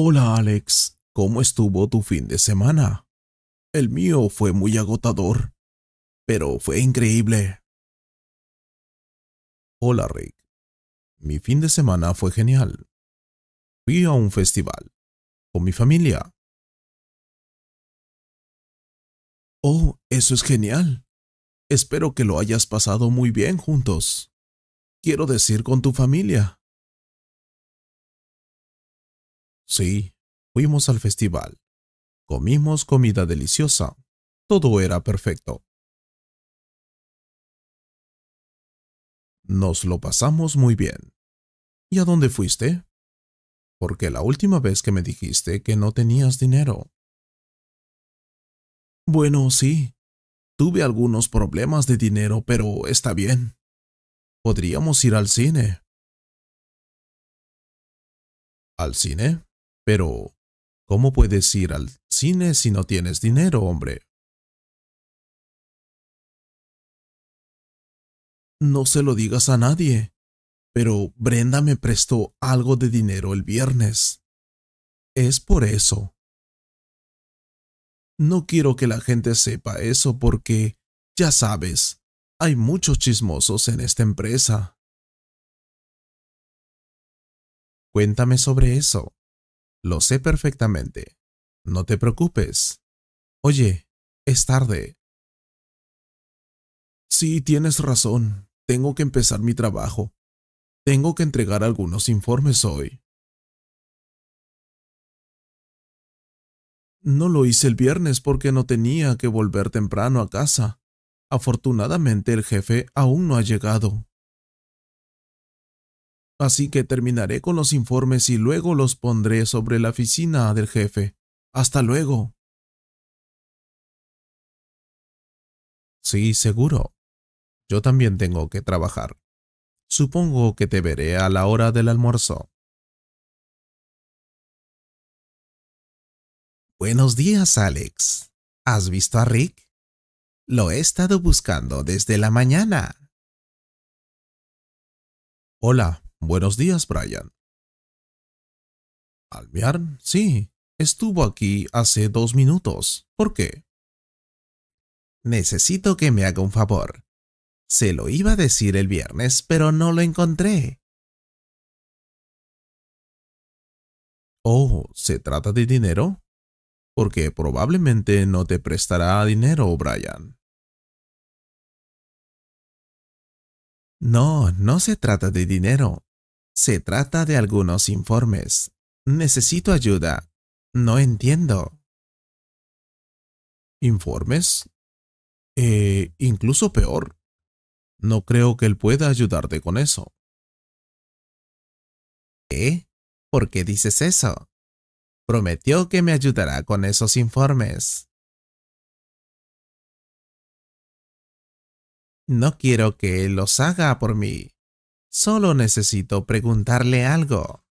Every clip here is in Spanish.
Hola Alex, ¿cómo estuvo tu fin de semana? El mío fue muy agotador, pero fue increíble. Hola Rick, mi fin de semana fue genial. Fui a un festival con mi familia. Oh, eso es genial. Espero que lo hayas pasado muy bien juntos. Quiero decir con tu familia. Sí, fuimos al festival. Comimos comida deliciosa. Todo era perfecto. Nos lo pasamos muy bien. ¿Y a dónde fuiste? Porque la última vez que me dijiste que no tenías dinero. Bueno, sí. Tuve algunos problemas de dinero, pero está bien. Podríamos ir al cine. ¿Al cine? Pero, ¿cómo puedes ir al cine si no tienes dinero, hombre? No se lo digas a nadie, pero Brenda me prestó algo de dinero el viernes. Es por eso. No quiero que la gente sepa eso porque, ya sabes, hay muchos chismosos en esta empresa. Cuéntame sobre eso. Lo sé perfectamente. No te preocupes. Oye, es tarde. Sí, tienes razón. Tengo que empezar mi trabajo. Tengo que entregar algunos informes hoy. No lo hice el viernes porque no tenía que volver temprano a casa. Afortunadamente el jefe aún no ha llegado. Así que terminaré con los informes y luego los pondré sobre la oficina del jefe. Hasta luego. Sí, seguro. Yo también tengo que trabajar. Supongo que te veré a la hora del almuerzo. Buenos días, Alex. ¿Has visto a Rick? Lo he estado buscando desde la mañana. Hola, Buenos días, Brian. Albiar, sí, estuvo aquí hace dos minutos. ¿Por qué? Necesito que me haga un favor. Se lo iba a decir el viernes, pero no lo encontré. Oh, ¿se trata de dinero? Porque probablemente no te prestará dinero, Brian. No, no se trata de dinero. Se trata de algunos informes. Necesito ayuda. No entiendo. ¿Informes? Eh, incluso peor. No creo que él pueda ayudarte con eso. ¿Qué? ¿Por qué dices eso? Prometió que me ayudará con esos informes. No quiero que él los haga por mí. Solo necesito preguntarle algo.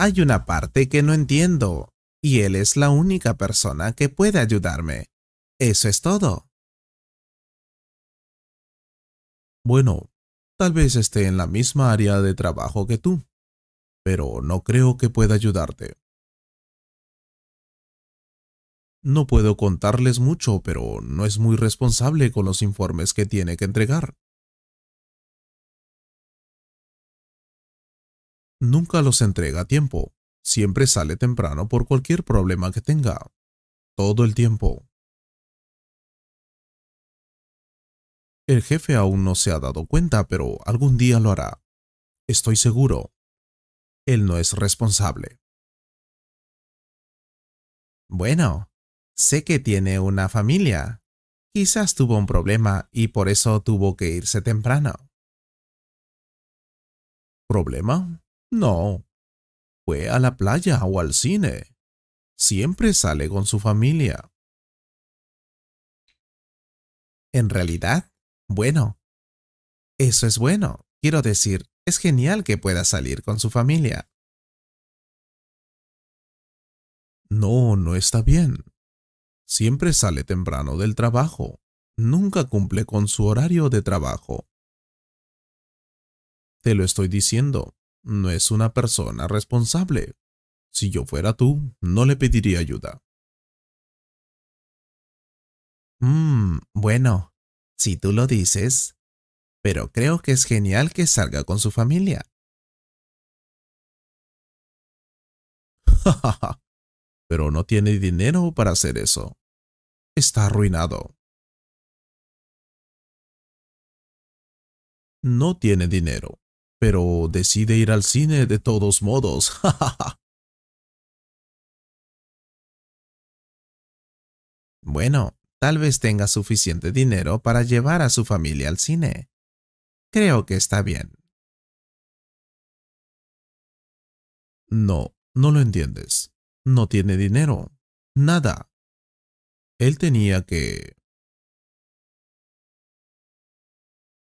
Hay una parte que no entiendo, y él es la única persona que puede ayudarme. Eso es todo. Bueno, tal vez esté en la misma área de trabajo que tú, pero no creo que pueda ayudarte. No puedo contarles mucho, pero no es muy responsable con los informes que tiene que entregar. Nunca los entrega a tiempo. Siempre sale temprano por cualquier problema que tenga. Todo el tiempo. El jefe aún no se ha dado cuenta, pero algún día lo hará. Estoy seguro. Él no es responsable. Bueno, Sé que tiene una familia. Quizás tuvo un problema y por eso tuvo que irse temprano. ¿Problema? No. Fue a la playa o al cine. Siempre sale con su familia. En realidad, bueno. Eso es bueno. Quiero decir, es genial que pueda salir con su familia. No, no está bien. Siempre sale temprano del trabajo. Nunca cumple con su horario de trabajo. Te lo estoy diciendo, no es una persona responsable. Si yo fuera tú, no le pediría ayuda. Mmm, bueno, si tú lo dices, pero creo que es genial que salga con su familia. pero no tiene dinero para hacer eso. Está arruinado. No tiene dinero, pero decide ir al cine de todos modos. bueno, tal vez tenga suficiente dinero para llevar a su familia al cine. Creo que está bien. No, no lo entiendes no tiene dinero, nada. Él tenía que...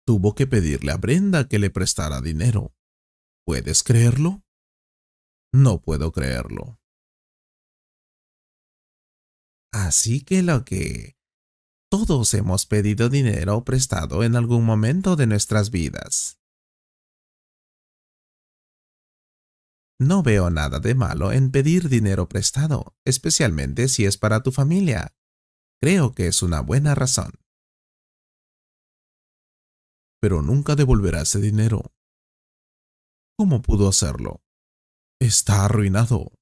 Tuvo que pedirle a Brenda que le prestara dinero. ¿Puedes creerlo? No puedo creerlo. Así que lo que... Todos hemos pedido dinero prestado en algún momento de nuestras vidas. No veo nada de malo en pedir dinero prestado, especialmente si es para tu familia. Creo que es una buena razón. Pero nunca devolverás ese dinero. ¿Cómo pudo hacerlo? Está arruinado.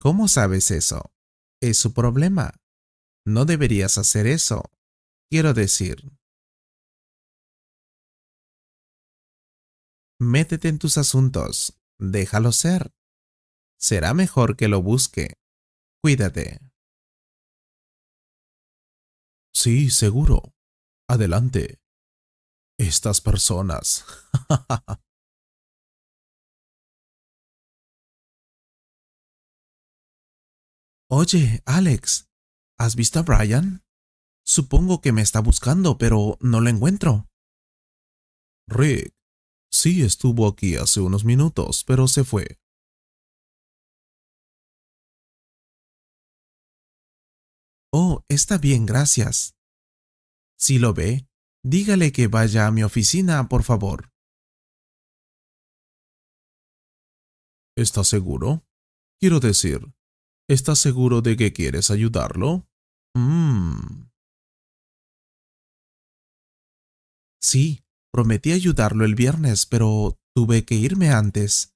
¿Cómo sabes eso? Es su problema. No deberías hacer eso. Quiero decir, Métete en tus asuntos, déjalo ser. Será mejor que lo busque. Cuídate. Sí, seguro. Adelante. Estas personas. Oye, Alex, ¿has visto a Brian? Supongo que me está buscando, pero no lo encuentro. Rick, Sí estuvo aquí hace unos minutos, pero se fue. Oh, está bien, gracias. Si lo ve, dígale que vaya a mi oficina, por favor. ¿Estás seguro? Quiero decir, ¿estás seguro de que quieres ayudarlo? Mmm. Sí, Prometí ayudarlo el viernes, pero tuve que irme antes.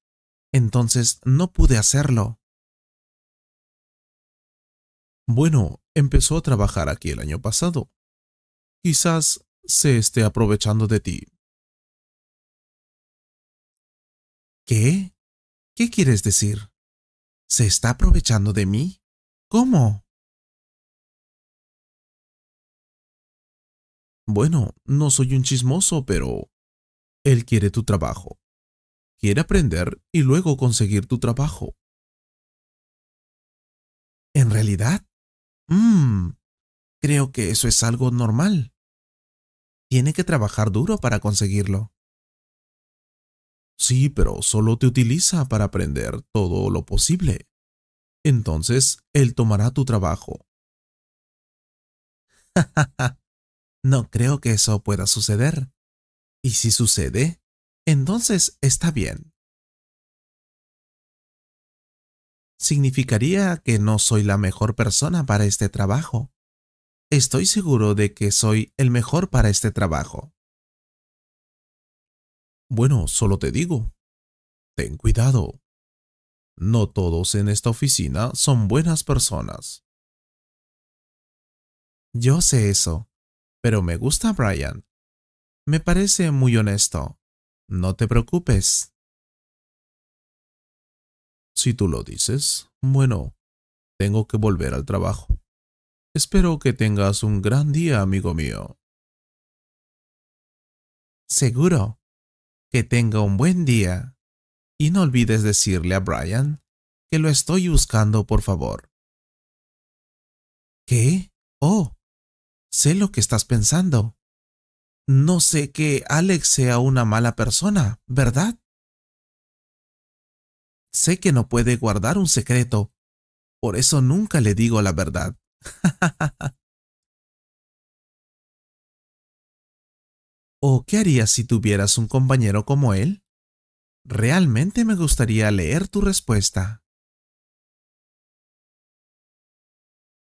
Entonces no pude hacerlo. Bueno, empezó a trabajar aquí el año pasado. Quizás se esté aprovechando de ti. ¿Qué? ¿Qué quieres decir? ¿Se está aprovechando de mí? ¿Cómo? Bueno, no soy un chismoso, pero... Él quiere tu trabajo. Quiere aprender y luego conseguir tu trabajo. ¿En realidad? Mm, creo que eso es algo normal. Tiene que trabajar duro para conseguirlo. Sí, pero solo te utiliza para aprender todo lo posible. Entonces, él tomará tu trabajo. No creo que eso pueda suceder. Y si sucede, entonces está bien. Significaría que no soy la mejor persona para este trabajo. Estoy seguro de que soy el mejor para este trabajo. Bueno, solo te digo, ten cuidado. No todos en esta oficina son buenas personas. Yo sé eso, pero me gusta Brian. Me parece muy honesto. No te preocupes. Si tú lo dices, bueno, tengo que volver al trabajo. Espero que tengas un gran día, amigo mío. Seguro. Que tenga un buen día. Y no olvides decirle a Brian que lo estoy buscando, por favor. ¿Qué? Oh, Sé lo que estás pensando. No sé que Alex sea una mala persona, ¿verdad? Sé que no puede guardar un secreto. Por eso nunca le digo la verdad. ¿O qué harías si tuvieras un compañero como él? Realmente me gustaría leer tu respuesta.